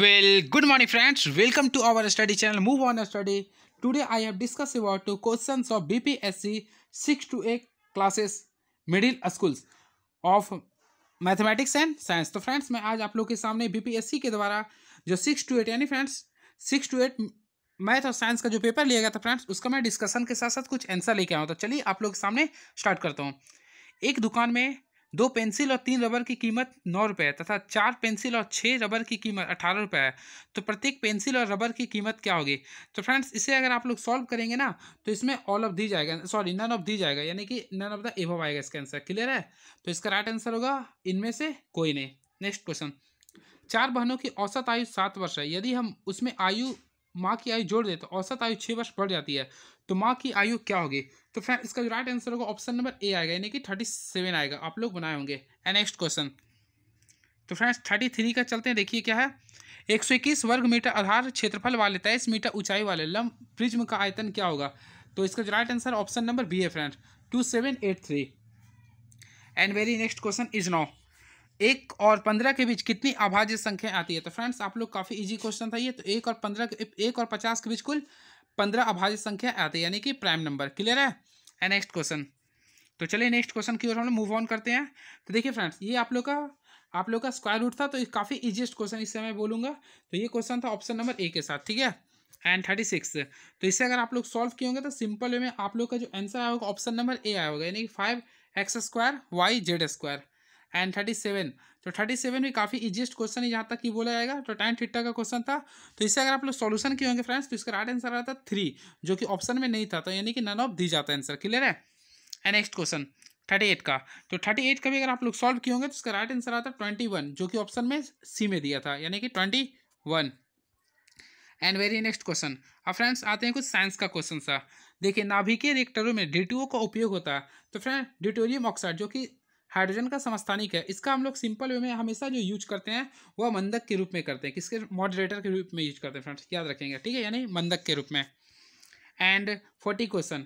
Well, good morning friends. Welcome to our study channel Move on Study. Today I have discussed about two questions of BPSC 6 to 8 classes middle schools of mathematics and science तो friends मैं आज आप लोग के सामने BPSC के द्वारा जो सिक्स टू एट यानी friends six two eight math और साइंस का जो पेपर लिया गया था फ्रेंड्स उसका मैं डिस्कशन के साथ साथ कुछ आंसर लेके आया हूँ तो चलिए आप लोग के सामने स्टार्ट करता हूँ एक दुकान में दो पेंसिल और तीन रबर की कीमत नौ रुपये तथा चार पेंसिल और छः रबर की कीमत अठारह रुपये है तो प्रत्येक पेंसिल और रबर की कीमत क्या होगी तो फ्रेंड्स इसे अगर आप लोग सॉल्व करेंगे ना तो इसमें ऑल ऑफ दी जाएगा सॉरी नन ऑफ दी जाएगा यानी कि नन ऑफ द एवव आएगा इसका आंसर क्लियर है तो इसका राइट आंसर होगा इनमें से कोई नहीं नेक्स्ट क्वेश्चन चार बहनों की औसत आयु सात वर्ष है यदि हम उसमें आयु माँ की आयु जोड़ दे तो औसत आयु छः वर्ष बढ़ जाती है तो माँ की आयु क्या होगी तो फ्रेंड इसका जो राइट आंसर होगा ऑप्शन नंबर ए आएगा यानी कि थर्टी सेवन आएगा आप लोग बनाए होंगे नेक्स्ट क्वेश्चन तो फ्रेंड्स थर्टी थ्री का चलते हैं देखिए क्या है एक सौ इक्कीस वर्ग मीटर आधार क्षेत्रफल वाले तेईस मीटर ऊंचाई वाले लंब प्रिज्म का आयतन क्या होगा तो इसका जो right answer option number B है friend two seven eight three and very next question is now एक और पंद्रह के बीच कितनी अभाज्य संख्या आती है तो फ्रेंड्स आप लोग काफ़ी इजी क्वेश्चन था ये तो एक और पंद्रह एक और पचास के बीच कुल पंद्रह अभाज्य संख्या आती है यानी कि प्राइम नंबर क्लियर है एंड नेक्स्ट क्वेश्चन तो चलिए नेक्स्ट क्वेश्चन की ओर हम लोग मूव ऑन करते हैं तो देखिए फ्रेंड्स ये आप लोग का आप लोग का स्क्वायर रूट था तो काफ़ी इजिएस्ट क्वेश्चन इससे मैं बोलूँगा तो ये क्वेश्चन था ऑप्शन नंबर ए के साथ ठीक है एंड थर्टी सिक्स तो इसे अगर आप लोग सॉल्व किए होंगे तो सिंपल वे में आप लोग का जो आंसर आया होगा ऑप्शन नंबर ए आया होगा यानी कि five X square Y Z square and thirty seven तो थर्टी सेवन भी काफ़ी इजिएस्ट क्वेश्चन है यहाँ तक कि बोला जाएगा तो टाइम थीटा का क्वेश्चन था तो इससे अगर आप लोग सॉल्यूशन किए होंगे फ्रेंड्स तो इसका राइट आंसर आता थ्री जो कि ऑप्शन में नहीं था तो यानी कि नन ऑफ दी जाता है आंसर क्लियर है and next question thirty eight का तो थर्टी एट का भी अगर आप लोग सॉल्व किए होंगे तो इसका राइट आंसर आता है ट्वेंटी वन जो कि ऑप्शन में सी में दिया था यानी कि twenty one and very next question अब फ्रेंड्स आते हैं कुछ साइंस का क्वेश्चन सा देखिए नाभिकीय रिएक्टरों में डी का उपयोग होता है तो फ्रेंड ड्यूटोरियम ऑक्साइड जो कि हाइड्रोजन का समस्थानिक है इसका हम लोग सिंपल वे में हमेशा जो यूज करते हैं वह मंदक के रूप में करते हैं किसके मॉडरेटर के रूप में यूज करते हैं फ्रेंड्स याद रखेंगे ठीक है यानी मंदक के रूप में एंड फोर्टी क्वेश्चन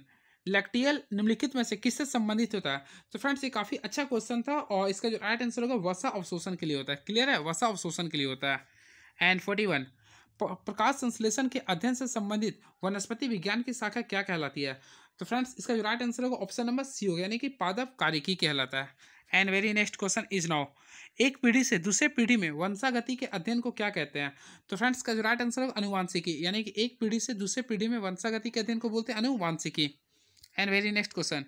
लैक्टियल निम्नलिखित में से किससे संबंधित होता है तो फ्रेंड्स ये काफ़ी अच्छा क्वेश्चन था और इसका जो राइट आंसर होगा वसा अवशोषण के लिए होता है क्लियर है वसा अवशोषण के लिए होता है एंड फोर्टी वन प्रकाश संश्लेषण के अध्ययन से संबंधित वनस्पति विज्ञान की शाखा क्या कहलाती है तो फ्रेंड्स इसका जो राइट आंसर होगा ऑप्शन नंबर सी होगा यानी कि पादप कारिकी कहलाता है and very next question is now एक पीढ़ी से दूसरे पीढ़ी में वंशागति के अध्ययन को क्या कहते हैं तो फ्रेंड्स का जो राइट आंसर होगा अनुवांशिकी यानी कि एक पीढ़ी से दूसरे पीढ़ी में वंशागति के अध्ययन को बोलते हैं अनुवांशिकी and very next question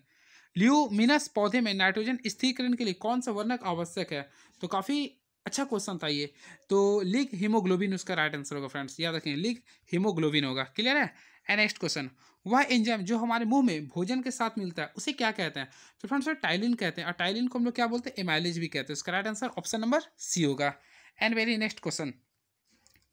luminous पौधे में नाइट्रोजन स्थिरीकरण के लिए कौन सा वर्णक आवश्यक है तो काफ़ी अच्छा क्वेश्चन था ये तो लिग हीमोग्लोबिन उसका राइट आंसर होगा फ्रेंड्स याद रखें लिग हीमोग्लोबिन होगा क्लियर है है नेक्स्ट क्वेश्चन वह एंजाइम जो हमारे मुंह में भोजन के साथ मिलता है उसे क्या कहते हैं तो फ्रेंड्स टाइलिन कहते हैं और टाइलिन को हम लोग क्या बोलते हैं एमाइलेज भी कहते हैं इसका right answer option number C होगा एंड वेरी नेक्स्ट क्वेश्चन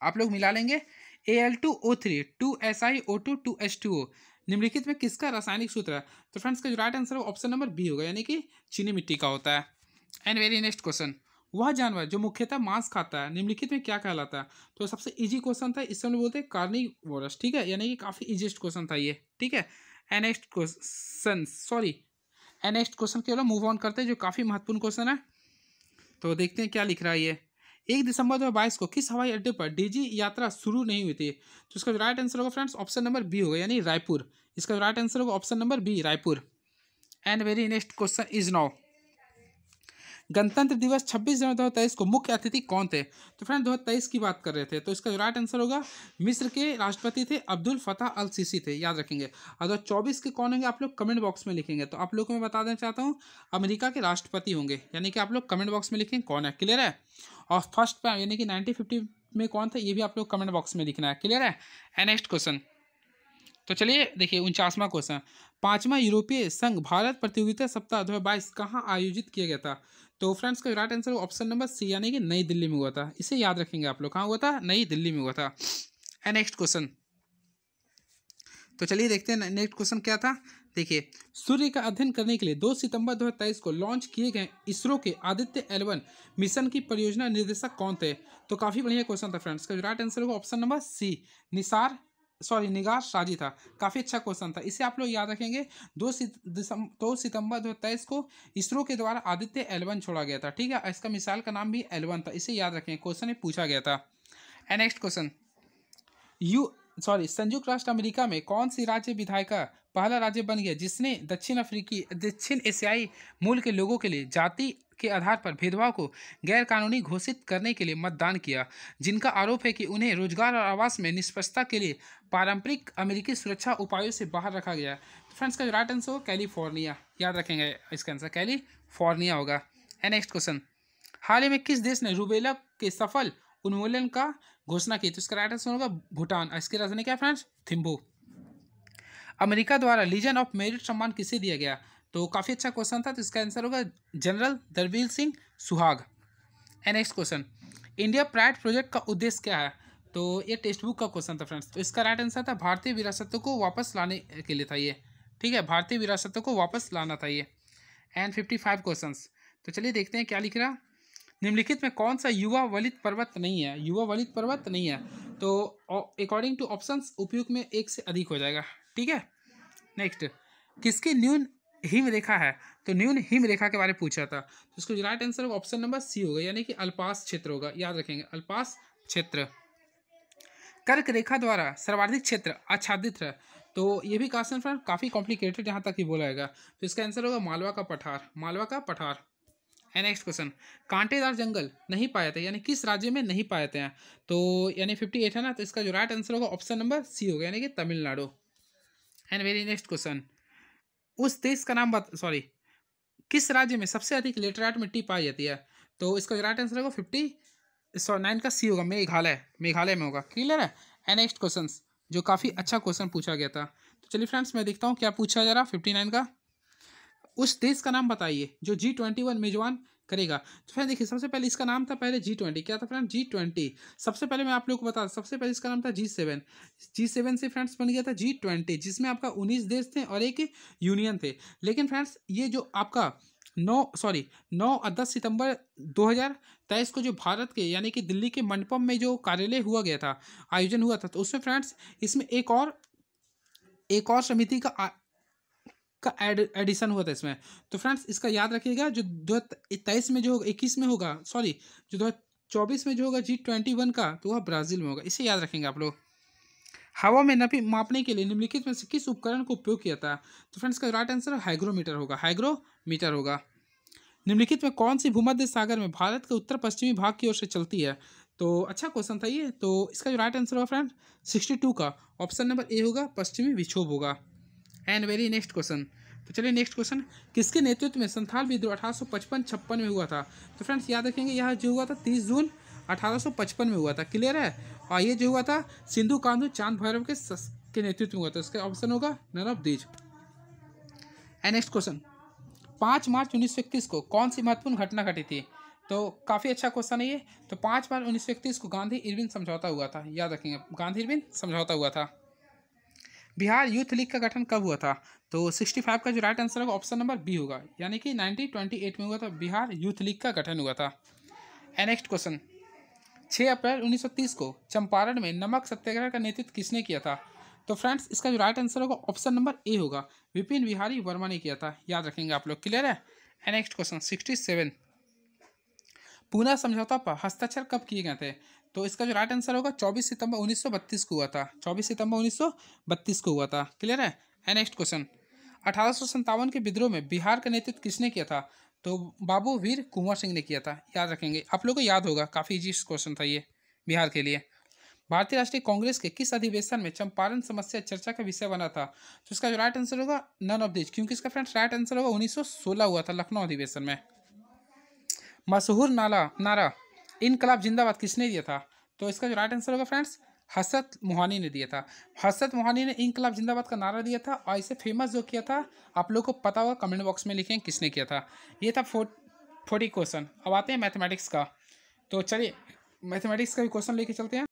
आप लोग मिला लेंगे A L two O three two S I O two two S two O निम्नलिखित में किसका रासायनिक सूत्र है तो फ्रेंड्स का जो राइट आंसर है ऑप्शन नंबर बी होगा यानी कि चीनी मिट्टी का होता है एंड वेरी नेक्स्ट क्वेश्चन वह जानवर जो मुख्यतः मांस खाता है निम्नलिखित में क्या कहलाता है तो सबसे इजी क्वेश्चन था इससे समय बोलते हैं वोरस ठीक है यानी कि काफ़ी इजीस्ट क्वेश्चन था ये ठीक है and next question sorry and next question के अलावा मूव ऑन करते हैं जो काफ़ी महत्वपूर्ण क्वेश्चन है तो देखते हैं क्या लिख रहा है ये एक दिसंबर दो को किस हवाई अड्डे पर डीजी यात्रा शुरू नहीं हुई थी तो इसका राइट आंसर होगा फ्रेंड्स ऑप्शन नंबर बी होगा यानी रायपुर इसका राइट आंसर होगा option number B Raipur and very next question is now गणतंत्र दिवस छब्बीस जनवरी दो हज़ार को मुख्य अतिथि कौन थे तो फ्रेंड दो की बात कर रहे थे तो इसका जो राइट आंसर होगा मिस्र के राष्ट्रपति थे अब्दुल फताह अल सीसी थे याद रखेंगे और दो चौबीस के कौन होंगे आप लोग कमेंट बॉक्स में लिखेंगे तो आप लोग को मैं बता देना चाहता हूँ अमेरिका के राष्ट्रपति होंगे यानी कि आप लोग कमेंट बॉक्स में लिखेंगे कौन है क्लियर है और फर्स्ट पैम यानी कि नाइनटीन में कौन था ये भी आप लोग कमेंट बॉक्स में लिखना है क्लियर है नेक्स्ट क्वेश्चन तो चलिए देखिए उनचासवा क्वेश्चन पांचवा यूरोपीय संघ भारत प्रतियोगिता सप्ताह दो हज़ार बाईस कहाँ आयोजित किया गया था तो फ्रेंड्स का right answer option number C यानी कि नई दिल्ली में हुआ था इसे याद रखेंगे आप लोग कहाँ हुआ था नई दिल्ली में हुआ था एंड नेक्स्ट क्वेश्चन तो चलिए देखते हैं नेक्स्ट क्वेश्चन क्या था देखिए सूर्य का अध्ययन करने के लिए दो सितंबर तेईस को लॉन्च किए गए इसरो के आदित्य एलवन मिशन की परियोजना निर्देशक कौन थे तो काफ़ी बढ़िया क्वेश्चन था फ्रेंड्स का राइट आंसर होगा option number C NISAR sorry Nigar Shaji था काफ़ी अच्छा क्वेश्चन था इसे आप लोग याद रखेंगे दो दिसंबर दो सितंबर दो तेईस को इसरो के द्वारा आदित्य एलवन छोड़ा गया था ठीक है इसका मिसाल का नाम भी एलवन था इसे याद रखें क्वेश्चन पूछा गया था and next question U sorry संयुक्त राष्ट्र अमेरिका में कौन सी राज्य विधायिका पहला राज्य बन गया जिसने दक्षिण अफ्रीकी दक्षिण एशियाई मूल के लोगों के लिए जाति के आधार पर भेदभाव को गैरकानूनी घोषित करने के लिए मतदान किया जिनका आरोप है कि उन्हें रोजगार और आवास में निष्पक्षता के लिए पारंपरिक अमेरिकी सुरक्षा उपायों से बाहर रखा गया फ्रेंड्स का राइट आंसर हो कैलिफोर्निया याद रखेंगे इसका आंसर कैलिफोर्निया होगा ए नेक्स्ट क्वेश्चन हाल ही में किस देश ने रूबेला के सफल उन्मूलन का घोषणा की तो इसका राइट आंसर होगा भूटान इसकी राजधानी क्या फ्रेंड्स थिम्बू अमेरिका द्वारा लीजन ऑफ मेरिट सम्मान किसे दिया गया तो काफ़ी अच्छा क्वेश्चन था तो इसका आंसर होगा general Dalbir Singh Suhag and next question India pride project का उद्देश्य क्या है तो ये टेक्स्ट बुक का क्वेश्चन था फ्रेंड्स तो इसका राइट आंसर था भारतीय विरासतों को वापस लाने के लिए था ये ठीक है भारतीय विरासतों को वापस लाना था ये एंड फिफ्टी फाइव क्वेश्चन तो चलिए देखते हैं क्या लिख रहा निम्नलिखित में कौन सा युवा वलित पर्वत नहीं है युवा वलित पर्वत नहीं है तो अकॉर्डिंग टू ऑप्शन उपयुक्त में एक से अधिक हो जाएगा ठीक है नेक्स्ट किसकी न्यून हिम रेखा है तो न्यून हिम रेखा के बारे में पूछा था तो इसको राइट आंसर होगा ऑप्शन नंबर सी होगा यानी कि अल्पास क्षेत्र होगा याद रखेंगे अल्पास क्षेत्र कर्क रेखा द्वारा सर्वाधिक क्षेत्र आच्छादित है तो ये भी क्वेश्चन फ्रेंड काफ़ी कॉम्प्लिकेटेड यहाँ तक ही बोला जाएगा तो इसका आंसर होगा मालवा का पठार मालवा का पठार नेक्स्ट क्वेश्चन कांटेदार जंगल नहीं पाए थे यानी किस राज्य में नहीं पाए थे तो यानी फिफ्टी एट है ना तो इसका जो राइट आंसर होगा ऑप्शन नंबर सी होगा यानी कि Tamil Nadu and very next question उस देश का नाम बता सॉरी किस राज्य में सबसे अधिक लेटराइट मिट्टी पाई जाती है तो इसका राइट आंसर होगा फिफ्टी सॉरी नाइन का सी होगा मेघालय मेघालय में होगा क्लियर है एंड नेक्स्ट क्वेश्चन जो काफ़ी अच्छा क्वेश्चन पूछा गया था तो चलिए फ्रेंड्स मैं देखता हूँ क्या पूछा जा रहा फिफ्टी नाइन का उस देश का नाम बताइए जो जी ट्वेंटी वन मेजबान करेगा तो फ्रेंड देखिए सबसे पहले इसका नाम था पहले जी ट्वेंटी क्या था फ्रेंड जी ट्वेंटी सबसे पहले मैं आप लोग को बता सबसे पहले इसका नाम था जी सेवन जी सेवन से फ्रेंड्स बन गया था जी ट्वेंटी जिसमें आपका उन्नीस देश थे और एक यूनियन थे लेकिन फ्रेंड्स ये जो आपका नौ सॉरी नौ और दस सितंबर तेईस को जो भारत के यानी कि दिल्ली के मंडपम में जो कार्यालय हुआ गया था आयोजन हुआ था तो उसमें फ्रेंड्स इसमें एक और एक और समिति का का एडिशन हुआ था इसमें तो फ्रेंड्स इसका याद रखिएगा जो दो तेईस में जो होगा इक्कीस में होगा सॉरी जो दो चौबीस में जो होगा जी ट्वेंटी वन का तो वह ब्राज़ील में होगा इसे याद रखेंगे आप लोग हवा में नपी मापने के लिए निम्नलिखित में से किस उपकरण को उपयोग किया था तो फ्रेंड्स का राइट आंसर हाइग्रोमीटर होगा हाइग्रोमीटर होगा निम्नलिखित में कौन सी भूमध्य सागर में भारत के उत्तर पश्चिमी भाग की ओर से चलती है तो अच्छा क्वेश्चन था ये तो इसका जो राइट आंसर होगा फ्रेंड सिक्सटी टू का ऑप्शन नंबर ए होगा पश्चिमी विक्षोभ होगा एंड वेरी नेक्स्ट क्वेश्चन तो चलिए नेक्स्ट क्वेश्चन किसके नेतृत्व में संथाल विद्रोह अठारह पचपन छप्पन में हुआ था तो फ्रेंड्स याद रखेंगे यह जो हुआ था तीस जून 1855 में हुआ था क्लियर है और ये जो हुआ था सिंधु कांधु चांद भैरव के सस, के नेतृत्व में हुआ था इसका ऑप्शन होगा of these and next question पाँच मार्च उन्नीस को कौन सी महत्वपूर्ण घटना घटी थी तो काफ़ी अच्छा क्वेश्चन है ये तो पाँच मार्च उन्नीस को गांधी इरविन समझौता हुआ था याद रखेंगे गांधी इरविन समझौता हुआ था बिहार यूथ लीग का गठन कब हुआ था तो 65 का जो राइट आंसर होगा ऑप्शन नंबर बी होगा यानी कि 1928 में हुआ था बिहार यूथ लीग का गठन हुआ था नेक्स्ट क्वेश्चन 6 अप्रैल 1930 को चंपारण में नमक सत्याग्रह का नेतृत्व किसने किया था तो फ्रेंड्स इसका जो राइट आंसर होगा ऑप्शन नंबर ए होगा विपिन बिहारी वर्मा ने किया था याद रखेंगे आप लोग क्लियर है next question sixty seven Poona समझौता पर हस्ताक्षर कब किए गए थे तो इसका जो राइट आंसर होगा 24 सितंबर 1932 को हुआ था 24 सितंबर 1932 को हुआ था क्लियर है एंड नेक्स्ट क्वेश्चन अठारह के विद्रोह में बिहार का नेतृत्व किसने किया था तो बाबू वीर कुंवर सिंह ने किया था याद रखेंगे आप लोग को याद होगा काफ़ी इजी क्वेश्चन था ये बिहार के लिए भारतीय राष्ट्रीय कांग्रेस के किस अधिवेशन में चंपारण समस्या चर्चा का विषय बना था तो इसका जो राइट आंसर होगा नन ऑफ दिस क्योंकि इसका फ्रेंड्स राइट आंसर होगा 1916 हुआ था लखनऊ अधिवेशन में मशहूर नाला नारा इनकलाब जिंदाबाद किसने दिया था तो इसका जो राइट आंसर होगा फ्रेंड्स हसत मोहानी ने दिया था हसत मोहानी ने इनकलाब जिंदाबाद का नारा दिया था और इसे फेमस जो किया था आप लोग को पता होगा कमेंट बॉक्स में लिखें किसने किया था ये था फो फोर्टी क्वेश्चन अब आते हैं मैथमेटिक्स का तो चलिए मैथमेटिक्स का भी क्वेश्चन लेके चलते हैं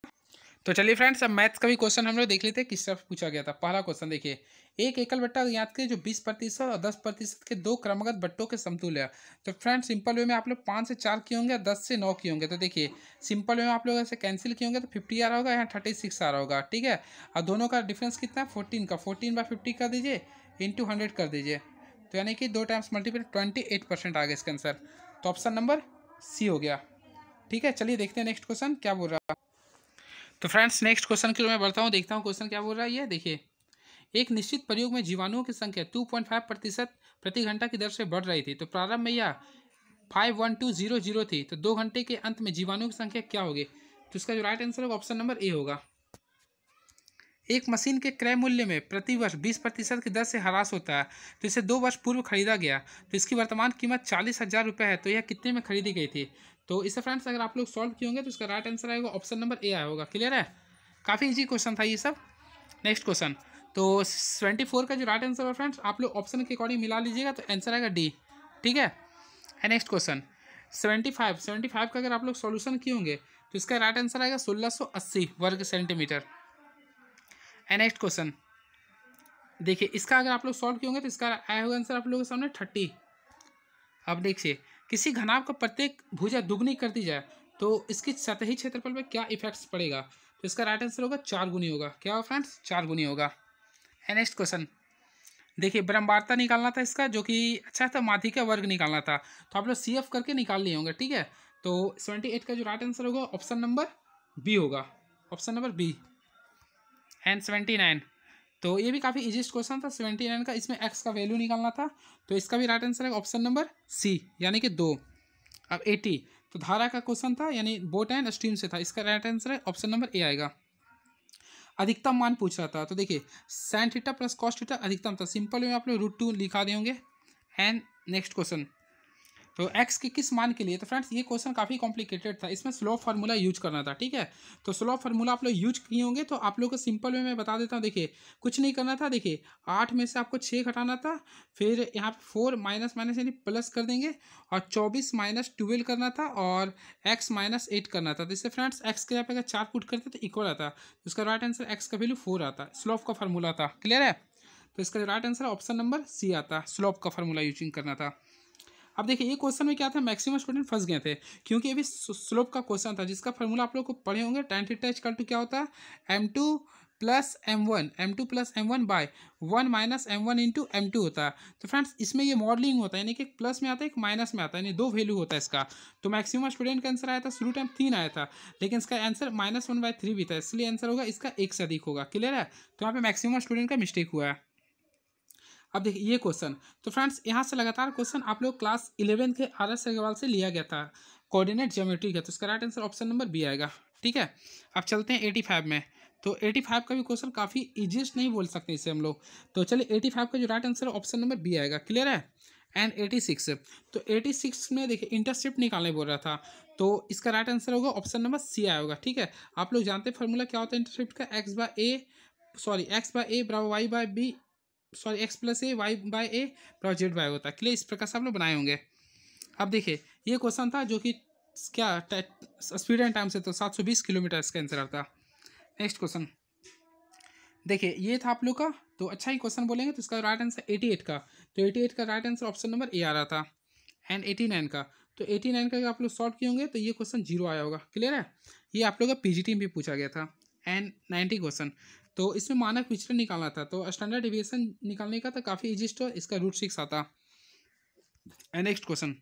तो चलिए फ्रेंड्स अब मैथ्स का भी क्वेश्चन हम लोग देख लेते हैं तरफ पूछा गया था पहला क्वेश्चन देखिए एक एकल बट्टा याद करिए जो बीस प्रतिशत और दस प्रतिशत के दो क्रमगत बट्टों के समतुल्य है तो फ्रेंड्स सिंपल वे में आप लोग पाँच से चार किए होंगे दस से नौ किए होंगे तो देखिए सिंपल वे में आप लोग ऐसे कैंसिल किए होंगे तो फिफ्टी आ रहा होगा यहाँ थर्टी सिक्स आ रहा होगा ठीक है और दोनों का डिफरेंस कितना है फोर्टीन का फोर्टीन बाय फिफ्टी कर दीजिए इंटू हंड्रेड कर दीजिए तो यानी कि दो times multiple twenty eight percent आ गया इसका आंसर तो ऑप्शन नंबर सी हो गया ठीक है चलिए देखते हैं नेक्स्ट क्वेश्चन क्या बोल रहा है तो फ्रेंड्स नेक्स्ट क्वेश्चन की ओर मैं बढ़ता हूँ देखता हूँ क्वेश्चन क्या बोल रहा है ये देखिए एक निश्चित प्रयोग में जीवाणुओं की संख्या टू पॉइंट फाइव प्रतिशत प्रति घंटा की दर से बढ़ रही थी तो प्रारंभ में यह five one two zero zero थी तो दो घंटे के अंत में जीवाणुओं की संख्या क्या होगी तो इसका जो राइट आंसर होगा ऑप्शन नंबर ए होगा एक मशीन के क्रय मूल्य में प्रति वर्ष बीस प्रतिशत की दर से ह्रास होता है तो इसे दो वर्ष पूर्व खरीदा गया तो इसकी वर्तमान कीमत चालीस हज़ार रुपये है तो यह कितने में खरीदी गई थी तो इससे फ्रेंड्स अगर आप लोग सॉल्व किए होंगे तो इसका राइट आंसर आएगा ऑप्शन नंबर ए आया होगा क्लियर है काफ़ी इजी क्वेश्चन था ये सब नेक्स्ट क्वेश्चन तो ट्वेंटी फोर का जो राइट आंसर है फ्रेंड्स आप लोग ऑप्शन के अकॉर्डिंग मिला लीजिएगा तो आंसर आएगा डी ठीक है and next question seventy five seventy five का अगर आप लोग सॉल्यूशन किए होंगे तो इसका राइट आंसर आएगा सोलह सौ अस्सी वर्ग सेंटीमीटर एंड नेक्स्ट क्वेश्चन देखिए इसका अगर आप लोग सॉल्व किए होंगे तो इसका आया हुआ आंसर आप लोगों के सामने थर्टी अब देखिए किसी घनाव का प्रत्येक भुजा दुगनी कर दी जाए तो इसके सतही क्षेत्रफल में क्या इफेक्ट्स पड़ेगा तो इसका राइट आंसर होगा चार गुनी होगा क्या होगा फ्रेंड्स चार गुनी होगा नेक्स्ट क्वेश्चन देखिए ब्रह्मवार्ता निकालना था इसका जो कि अच्छा था माथी का वर्ग निकालना था तो आप लोग सी एफ करके निकाल लिए होंगे ठीक है तो सेवेंटी एट का जो राइट आंसर होगा ऑप्शन नंबर बी होगा option number B and seventy nine तो ये भी काफ़ी इजिएस्ट क्वेश्चन था सेवेंटी नाइन का इसमें एक्स का वैल्यू निकालना था तो इसका भी राइट आंसर है ऑप्शन नंबर सी यानी कि दो अब एटी तो धारा का क्वेश्चन था यानी बोट एंड स्ट्रीम से था इसका राइट आंसर है ऑप्शन नंबर ए आएगा अधिकतम मान पूछ रहा था तो देखिए sine theta plus cos theta अधिकतम था सिंपल में आप लोग रूट टू लिखा देंगे एंड नेक्स्ट क्वेश्चन तो एक्स के किस मान के लिए तो फ्रेंड्स ये क्वेश्चन काफ़ी कॉम्प्लिकेटेड था इसमें स्लो फार्मूला यूज करना था ठीक है तो स्लो फार्मूला आप लोग यूज किए होंगे तो आप लोग को सिंपल में मैं बता देता हूँ देखिए कुछ नहीं करना था देखिए आठ में से आपको छः घटाना था फिर यहाँ पे फोर माइनस माइनस यानी प्लस कर देंगे और चौबीस माइनस ट्वेल्व करना था और एक्स माइनस एट करना था जिससे फ्रेंड्स एक्स के यहाँ पर अगर चार पुट करते तो इक्वल आता उसका राइट आंसर एक्स का वैल्यू फोर आता स्लोप का फार्मूला था क्लियर है तो इसका right answer option number C आता स्लोप का फार्मूला यूजिंग करना था अब देखिए ये क्वेश्चन में क्या था मैक्सिमम स्टूडेंट फंस गए थे क्योंकि ये भी स्लोप का क्वेश्चन था जिसका फॉर्मूला आप लोग को पढ़े होंगे टेन थीटा इज टू क्या होता है M two plus M one M two plus M one by one minus M one into M two होता है तो फ्रेंड्स इसमें ये मॉडलिंग होता है यानी कि प्लस में आता है एक माइनस में आता है यानी दो वैल्यू होता है इसका तो मैक्सिमम स्टूडेंट का आंसर आया था शुरू टाइम तीन आया था लेकिन इसका answer minus one by three भी था इसलिए आंसर होगा इसका एक से अधिक होगा क्लियर है तो यहाँ पे मैक्सिमम स्टूडेंट का मिस्टेक हुआ है अब देखिए ये क्वेश्चन तो फ्रेंड्स यहाँ से लगातार क्वेश्चन आप लोग क्लास इलेवन के आर एस अग्रवाल से लिया गया था कोऑर्डिनेट ज्योमेट्री का तो इसका right answer option number B आएगा ठीक है अब चलते हैं एटी फाइव में तो एटी फाइव का भी क्वेश्चन काफ़ी ईजिएस्ट नहीं बोल सकते इसे हम लोग तो चलिए एटी फाइव का जो right answer option number B आएगा क्लियर है एंड एटी सिक्स तो एटी सिक्स में देखिए इंटरसेप्ट निकालने बोल रहा था तो इसका राइट आंसर होगा ऑप्शन नंबर सी आया होगा ठीक है आप लोग जानते हैं फॉर्मूला क्या होता है इंटरसेप्ट का X by A sorry X by A बराबर Y by B sorry X plus A Y by A plus Z by होता है क्लियर इस प्रकार से आप लोग बनाए होंगे अब देखिए ये क्वेश्चन था जो कि क्या स्पीड एंड टाइम से तो सात सौ बीस किलोमीटर इसका आंसर आता नेक्स्ट क्वेश्चन देखिए ये था आप लोग का तो अच्छा ही क्वेश्चन बोलेंगे तो इसका राइट आंसर एटी एट का तो एटी एट का right answer option number A आ रहा था एंड एटी नाइन का तो एटी नाइन का आप लोग सॉल्व किए होंगे तो ये क्वेश्चन जीरो आया होगा क्लियर है ये आप लोग का पीजीटी में भी पूछा गया था एंड नाइन्टी क्वेश्चन तो इसमें मानक विचलन निकालना था तो स्टैंडर्ड एविएशन निकालने का तो काफ़ी इजिस्ट और तो इसका रूट सिक्स आता नेक्स्ट क्वेश्चन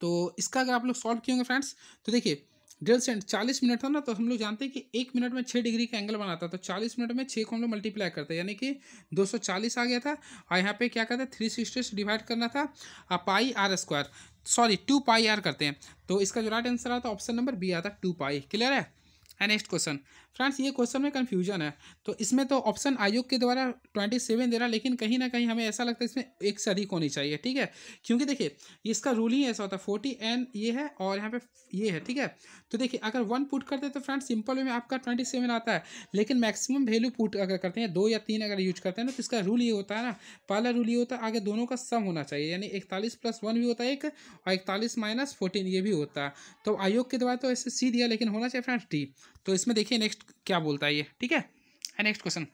तो इसका अगर आप लोग सॉल्व किएंगे फ्रेंड्स तो देखिए डेढ़ सेंट चालीस मिनट था ना तो हम लोग जानते हैं कि एक मिनट में छः डिग्री का एंगल बनाता तो चालीस मिनट में छः को हम लोग मल्टीप्लाई करते हैं यानी कि दो सौ चालीस आ गया था और यहाँ पे क्या करते हैं थ्री सिक्सटी से डिवाइड करना था और pi R square sorry two pi R करते हैं तो इसका जो राइट आंसर आता ऑप्शन नंबर बी आता टू पाई क्लियर है नेक्स्ट क्वेश्चन फ्रेंड्स ये क्वेश्चन में कन्फ्यूजन है तो इसमें तो ऑप्शन आयोग के द्वारा ट्वेंटी सेवन दे रहा है लेकिन कहीं ना कहीं हमें ऐसा लगता है इसमें एक से अधिक होनी चाहिए ठीक है क्योंकि देखिए इसका रूल ही ऐसा होता है फोर्टी एन ये है और यहाँ पे ये है ठीक है तो देखिए अगर वन पुट करते हैं तो फ्रेंड्स सिंपल वे में आपका ट्वेंटी सेवन आता है लेकिन मैक्सिमम वैल्यू पुट अगर करते हैं दो या तीन अगर यूज करते हैं ना तो इसका रूल ये होता है ना पहला रूल ये होता है आगे दोनों का सम होना चाहिए यानी इकतालीस प्लस वन भी होता है एक और इकतालीस माइनस फोर्टीन ये भी होता है तो आयोग के द्वारा तो ऐसे सी दिया लेकिन होना चाहिए फ्रेंड्स डी तो इसमें देखिए नेक्स्ट क्या बोलता है ये ठीक है नेक्स्ट क्वेश्चन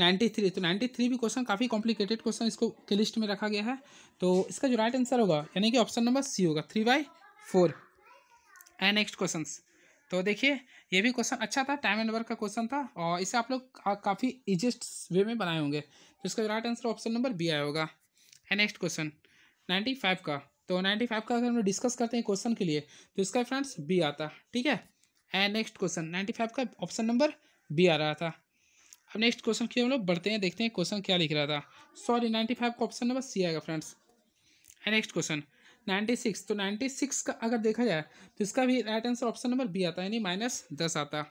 नाइन्टी थ्री तो नाइन्टी थ्री भी क्वेश्चन काफ़ी कॉम्प्लिकेटेड क्वेश्चन इसको के लिस्ट में रखा गया है तो इसका जो राइट आंसर होगा यानी कि ऑप्शन नंबर सी होगा three by four and next question तो देखिए ये भी क्वेश्चन अच्छा था टाइम एंड वर्क का क्वेश्चन था और इसे आप लोग काफ़ी इजिएस्ट वे में बनाए होंगे तो इसका right answer option number B आया होगा and next question ninety five का तो नाइन्टी फाइव का अगर हम डिस्कस करते हैं क्वेश्चन के लिए तो इसका फ्रेंड्स बी आता ठीक है and next question ninety five का ऑप्शन नंबर बी आ रहा था अब नेक्स्ट क्वेश्चन की हम लोग बढ़ते हैं देखते हैं क्वेश्चन क्या लिख रहा था सॉरी नाइन्टी फाइव का ऑप्शन नंबर सी आएगा friends and next question ninety six तो नाइन्टी सिक्स का अगर देखा जाए तो इसका भी right answer option number B आता है यानी माइनस दस आता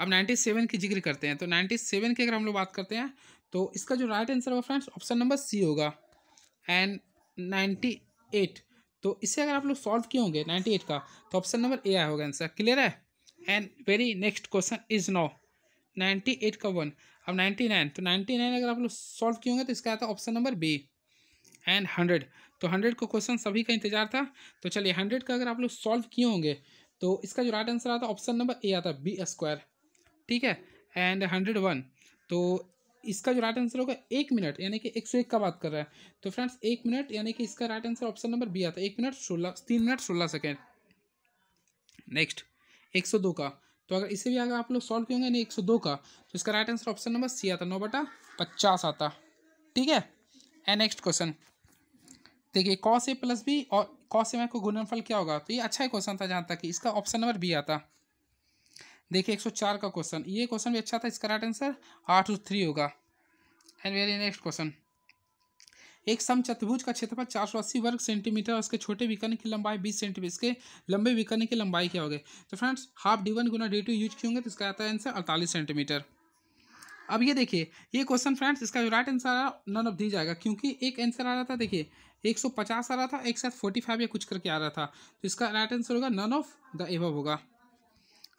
अब नाइन्टी सेवन की जिक्र करते हैं तो नाइन्टी सेवन की अगर हम लोग बात करते हैं तो इसका जो राइट आंसर होगा फ्रेंड्स ऑप्शन नंबर सी होगा एंड नाइन्टी एट तो इसे अगर आप लोग सॉल्व किए होंगे नाइन्टी एट का तो ऑप्शन नंबर ए आया होगा आंसर क्लियर है and very next question is no ninety eight का वन अब नाइन्टी नाइन तो नाइन्टी नाइन अगर आप लोग सॉल्व किए होंगे तो इसका आता है option number B and hundred तो हंड्रेड का क्वेश्चन सभी का इंतजार था तो चलिए हंड्रेड का अगर आप लोग सॉल्व किए होंगे तो इसका जो राइट आंसर आता ऑप्शन नंबर ए आता बी स्क्वायर ठीक है एंड हंड्रेड वन तो इसका जो राइट आंसर होगा एक मिनट यानी कि एक सौ एक का बात कर रहा है तो फ्रेंड्स एक मिनट यानी कि इसका right answer option number B आता है एक मिनट सोलह तीन मिनट सोलह सेकेंड नेक्स्ट एक सौ दो का तो अगर इसे भी अगर आप लोग सॉल्व करेंगे एक सौ दो का तो इसका right answer option number C आता नौ बटा पचास आता ठीक है ए नेक्स्ट क्वेश्चन देखिए कॉस ए प्लस बी और कॉस ए को गुणनफल क्या होगा तो ये अच्छा ही क्वेश्चन था जहाँ तक इसका ऑप्शन नंबर बी आता देखिए 104 का क्वेश्चन ये क्वेश्चन भी अच्छा था इसका राइट आंसर आठ टू थ्री होगा एंड वेरी नेक्स्ट क्वेश्चन एक सम चतुर्भुज का क्षेत्रफल चार सौ अस्सी वर्ग सेंटीमीटर और उसके छोटे विकर्ण की लंबाई बीस सेंटीमीटर इसके लंबे विकर्ण की लंबाई क्या होगी तो फ्रेंड्स हाफ डी वन गुना डी टू यूज क्यों तो इसका आता है आंसर अड़तालीस सेंटीमीटर अब ये देखिए ये क्वेश्चन फ्रेंड्स इसका राइट आंसर आ रहा नन ऑफ दी जाएगा क्योंकि एक आंसर आ रहा था देखिए एक सौ पचास आ रहा था एक साथ फोर्टी फाइव या कुछ करके आ रहा था तो इसका राइट आंसर होगा नन ऑफ द एव होगा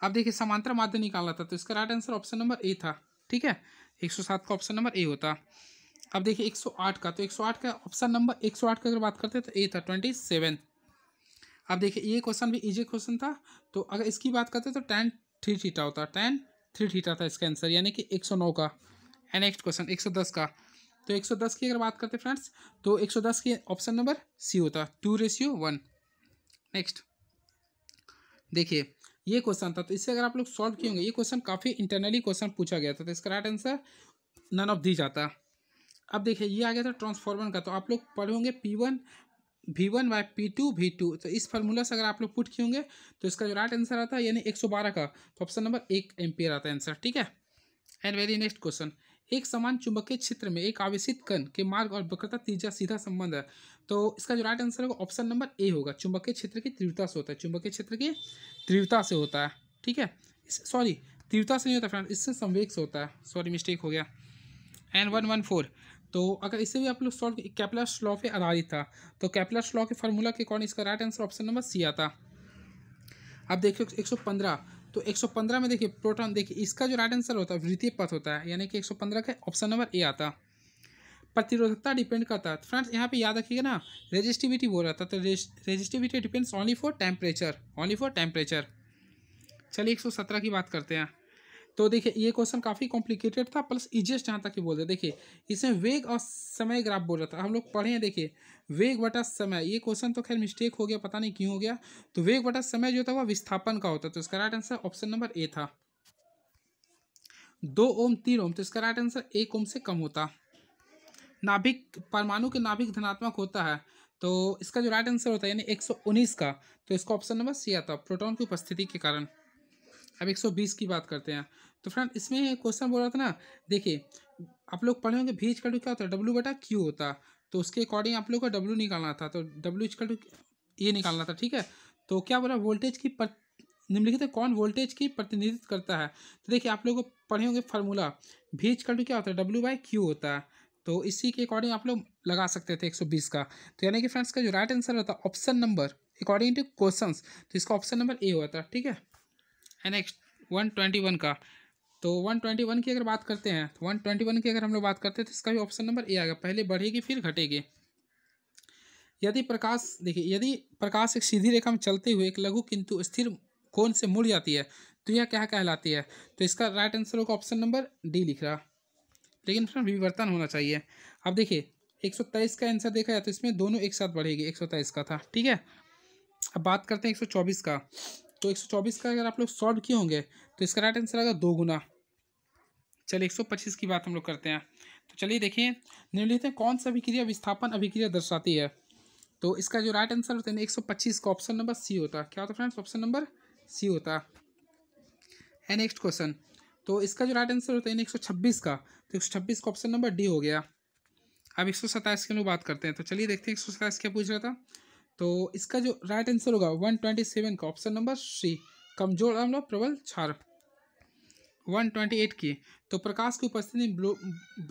अब देखिए समांतर माध्य निकालना था तो इसका right answer option number A था ठीक है एक सौ सात का ऑप्शन नंबर ए होता अब देखिए एक सौ आठ का तो एक सौ आठ का ऑप्शन नंबर एक सौ आठ का अगर बात करते हैं तो ए था ट्वेंटी सेवन अब देखिए ये क्वेश्चन भी इजी क्वेश्चन था तो अगर इसकी बात करते तो टेन थ्री थीटा होता टेन थ्री थीटा था इसका आंसर यानी कि एक सौ नौ का एंड नेक्स्ट क्वेश्चन एक सौ दस का तो एक सौ दस की अगर बात करते फ्रेंड्स तो एक सौ दस की ऑप्शन नंबर सी होता टू रेशियो वन नेक्स्ट देखिए ये क्वेश्चन था तो इससे अगर आप लोग सॉल्व किए होंगे ये क्वेश्चन काफ़ी इंटरनली क्वेश्चन पूछा गया था तो इसका राइट आंसर नन ऑफ दी जाता अब देखिए ये आ गया था ट्रांसफॉर्मर का तो आप लोग पढ़े होंगे P one V one by P two V two तो इस फार्मूला से अगर आप लोग पुट किए होंगे तो इसका जो राइट आंसर आता है यानी एक सौ बारह का तो ऑप्शन नंबर एक एम्पियर आता है आंसर ठीक है एंड वेरी नेक्स्ट क्वेश्चन एक समान चुंबकीय क्षेत्र में एक आवेशित कण के मार्ग और वक्रता तीजा सीधा संबंध है तो इसका जो राइट आंसर होगा ऑप्शन नंबर ए होगा चुंबकीय क्षेत्र की तीव्रता से होता है चुंबकीय क्षेत्र की तीव्रता से होता है ठीक है सॉरी तीव्रता से नहीं होता फ्रेंड इससे संवेग से होता है सॉरी मिस्टेक हो गया एन वन वन फोर तो अगर इसे भी आप लोग सॉल्व कैपलर स्लॉ पे आधारित था तो कैपलर स्लॉ के फार्मूला के अकॉर्डिंग इसका right answer option number C आता अब देखिए एक सौ पंद्रह तो 115 में देखिए प्रोटॉन देखिए इसका जो राइट आंसर होता है वृत्तीय पथ होता है यानी कि 115 का ऑप्शन नंबर ए आता प्रतिरोधकता डिपेंड करता है फ्रेंड्स यहाँ पे याद रखिएगा ना रेजिस्टिविटी बोल रहा था तो resistivity depends only for temperature only for temperature चलिए 117 की बात करते हैं तो देखिए ये क्वेश्चन काफ़ी कॉम्प्लिकेटेड था प्लस इजिएस्ट जहाँ तक ही बोल रहे देखिए इसमें वेग और समय ग्राफ बोल रहा था हम लोग पढ़े हैं देखिए वेग बटा समय ये क्वेश्चन तो खैर मिस्टेक हो गया पता नहीं क्यों हो गया तो वेग बटा समय जो था वह विस्थापन का होता तो इसका right answer option number A था दो ओम तीन ओम तो इसका राइट आंसर एक ओम से कम होता नाभिक परमाणु के नाभिक धनात्मक होता है तो इसका जो राइट आंसर होता है यानी 119 का तो इसका ऑप्शन नंबर सी आता प्रोटॉन की उपस्थिति के कारण अब 120 की बात करते हैं तो फ्रेंड इसमें क्वेश्चन बोल रहा था ना देखिए आप लोग पढ़े होंगे भी इजकल टू क्या होता है डब्ल्यू बटा क्यू होता तो उसके अकॉर्डिंग आप लोग को डब्ल्यू निकालना था तो डब्ल्यू इजकल टू ये निकालना था ठीक है तो क्या बोला वोल्टेज की पर निम्नलिखित कौन वोल्टेज की प्रतिनिधित्व करता है तो देखिए आप लोग पढ़े होंगे फार्मूला भी इजकल टू क्या होता है डब्ल्यू बाई क्यू होता है तो इसी के अकॉर्डिंग आप लोग लगा सकते थे 120 का तो यानी कि फ्रेंड्स का जो राइट आंसर होता है option number according to questions तो इसका ऑप्शन नंबर ए होता है ठीक है N X one twenty one का तो वन ट्वेंटी वन की अगर बात करते हैं तो वन ट्वेंटी वन की अगर हम लोग बात करते हैं तो इसका भी ऑप्शन नंबर ए आएगा पहले बढ़ेगी फिर घटेगी यदि प्रकाश देखिए यदि प्रकाश एक सीधी रेखा में चलते हुए एक लघु किंतु स्थिर कोण से मुड़ जाती है तो यह क्या कहलाती है तो इसका राइट आंसर होगा ऑप्शन नंबर डी लिख रहा लेकिन इसमें विवर्तन होना चाहिए अब देखिए एक सौ तेईस का आंसर देखा जाए तो इसमें दोनों एक साथ बढ़ेगी एक सौ तेईस का था ठीक है अब बात करते हैं एक सौ चौबीस का तो एक सौ चौबीस का अगर आप लोग सॉल्व किए होंगे तो इसका राइट आंसर आएगा दो गुना चलिए एक सौ पच्चीस की बात हम लोग करते हैं तो चलिए देखिए निम्नलिखित में कौन सा अभिक्रिया विस्थापन अभिक्रिया दर्शाती है तो इसका जो राइट आंसर होता है ना एक सौ पच्चीस का ऑप्शन नंबर सी होता है क्या होता है फ्रेंड्स ऑप्शन नंबर सी होता है नेक्स्ट क्वेश्चन तो इसका जो राइट आंसर होता है एक सौ छब्बीस का तो एक सौ छब्बीस का ऑप्शन नंबर डी हो गया अब एक सौ सत्ताईस की हम लोग बात करते हैं तो चलिए देखते हैं एक सौ सत्ताईस क्या पूछ रहा था तो इसका जो राइट आंसर होगा वन ट्वेंटी सेवन का ऑप्शन नंबर सी कमजोर अम्ल प्रबल क्षार वन ट्वेंटी एट की तो प्रकाश की उपस्थिति में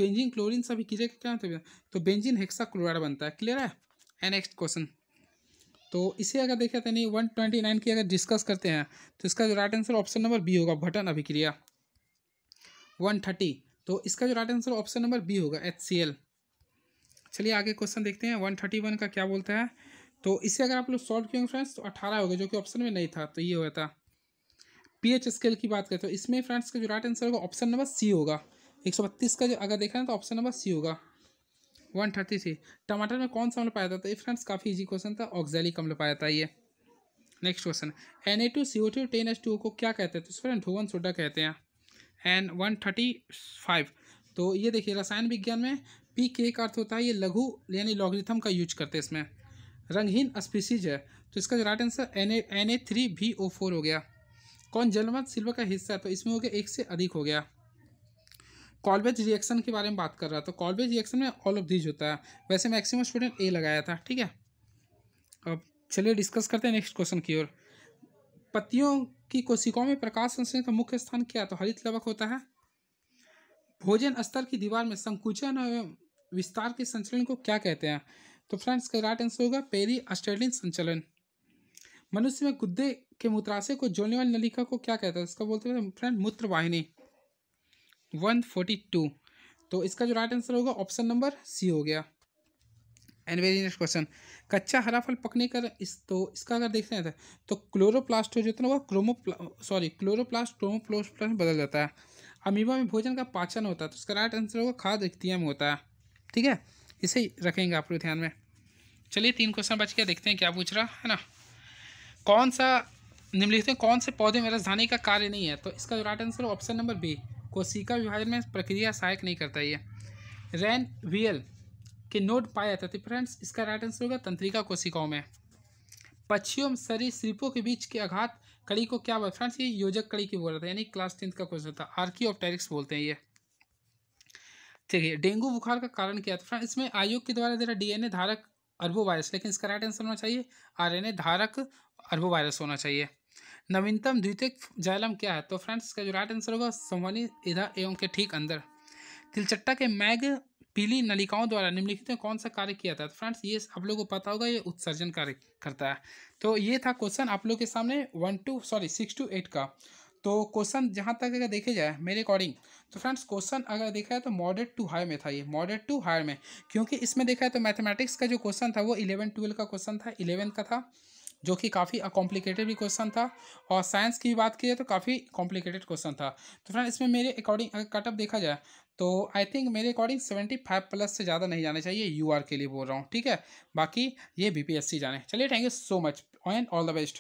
बेंजिन क्लोरिन सभी कीड़े क्या होता है तो बेंजिन हेक्सा क्लोराइड बनता है क्लियर है एंड नेक्स्ट क्वेश्चन तो इसे अगर देखा तो नहीं वन ट्वेंटी नाइन की अगर डिस्कस करते हैं तो इसका जो right answer option number B होगा भटन अभिक्रिया वन थर्टी तो इसका जो right answer option number B होगा एच सी एल चलिए आगे क्वेश्चन देखते हैं वन थर्टी वन का क्या बोलता है तो इसे अगर आप लोग सॉल्व किए फ्रेंड्स तो अठारह हो गया जो कि ऑप्शन में नहीं था तो ये हुआ था पी एच स्केल की बात करें तो इसमें फ्रेंड्स का जो राइट आंसर होगा ऑप्शन नंबर सी होगा एक सौ बत्तीस का जो अगर देखा तो ऑप्शन नंबर सी होगा वन थर्टी थ्री टमाटर में कौन सा अम्ल पाया था तो ये फ्रेंड्स काफ़ी इजी क्वेश्चन था ऑक्जैलिक अम्ल पाया था ये next question N A two C O two ten H two को क्या कहते हैं तो फ्रेंड धोवन सोडा कहते हैं एन वन थर्टी फाइव तो ये देखिए रसायन विज्ञान में पी के का अर्थ होता है ये लघु यानी लॉगरिथम का यूज करते हैं इसमें रंगहीन स्पीसीज है तो इसका जो right answer N A N A three B O four हो गया कौन जलमत सिल्वर का हिस्सा है तो इसमें हो गया एक से अधिक हो गया कॉलबेज रिएक्शन के बारे में बात कर रहा था कॉलबेज रिएक्शन में ऑल ऑफ दीज होता है वैसे मैक्सिमम स्टूडेंट ए लगाया था ठीक है अब चलिए डिस्कस करते हैं नेक्स्ट क्वेश्चन की ओर पत्तियों की कोशिकाओं में प्रकाश संश्लेषण का मुख्य स्थान क्या तो हरित लवक होता है भोजन स्तर की दीवार में संकुचन एवं विस्तार के संचलन को क्या कहते हैं तो फ्रेंड्स का राइट आंसर होगा पेरी अस्टेलिन संचलन मनुष्य में गुद्दे के मूत्राशय को जोड़ने वाली नलिका को क्या कहता है इसका बोलते हैं फ्रेंड मूत्र वाहिनी वन फोर्टी टू तो इसका जो राइट आंसर होगा ऑप्शन नंबर सी हो गया एंड वेरी नेक्स्ट क्वेश्चन कच्चा हरा फल पकने का इस तो इसका अगर देखते हैं तो क्लोरोप्लास्ट जो है ना वो क्रोमो सॉरी क्लोरोप्लास्ट क्रोमोप्लास्ट में बदल जाता है अमीबा में भोजन का पाचन होता है तो इसका राइट आंसर होगा खाद इक्तियम होता है ठीक है इसे रखेंगे आप लोग ध्यान में चलिए तीन क्वेश्चन बच गया देखते हैं क्या पूछ रहा है ना कौन सा निम्नलिखित में कौन से पौधे में रसधानी का कार्य नहीं है तो इसका right answer option number B कोशिका विभाजन में प्रक्रिया सहायक नहीं करता ये रैन वियल के नोट पाया जाता है फ्रेंड्स इसका राइट आंसर होगा तंत्रिका कोशिकाओं में पक्षियों शरीर सरीसृपों के बीच के आघात कड़ी को क्या बोलते फ्रेंड्स ये योजक कड़ी की बोल रहा था यानी क्लास टेंथ का क्वेश्चन था आर्की ऑफ टेरिक्स बोलते हैं ये ठीक है डेंगू बुखार का कारण क्या था फ्रेंड्स इसमें आयोग के द्वारा जरा डीएनए धारक अर्बोवायरस लेकिन इसका राइट आंसर होना चाहिए आरएनए धारक अर्बोवायरस होना चाहिए नवीनतम द्वितीय जाइलम क्या है तो फ्रेंड्स इसका जो राइट आंसर होगा संवनी इधर एवं के ठीक अंदर तिलचट्टा के मैग पीली नलिकाओं द्वारा निम्नलिखित में कौन सा कार्य किया था तो फ्रेंड्स ये आप लोगों को पता होगा ये उत्सर्जन कार्य करता है तो ये था क्वेश्चन आप लोग के सामने one two sorry six two eight का तो क्वेश्चन जहाँ तक अगर देखे जाए मेरे अकॉर्डिंग तो फ्रेंड्स क्वेश्चन अगर देखा है तो मॉडर्ट टू हाई में था ये मॉडर्ट टू हायर में क्योंकि इसमें देखा है तो मैथमेटिक्स का जो क्वेश्चन था वो इलेवन ट्वेल्व का क्वेश्चन था इलेवन का था जो कि काफ़ी कॉम्प्लिकेटेड भी क्वेश्चन था और साइंस की बात की जाए तो काफ़ी कॉम्प्लिकेटेड क्वेश्चन था तो फ्रेंड इसमें मेरे अकॉर्डिंग अगर कटअप देखा जाए तो आई थिंक मेरे अकॉर्डिंग सेवेंटी फाइव प्लस से ज़्यादा नहीं जाना चाहिए यू के लिए बोल रहा हूँ ठीक है बाकी ये बी जाने चलिए thank you so much and all the best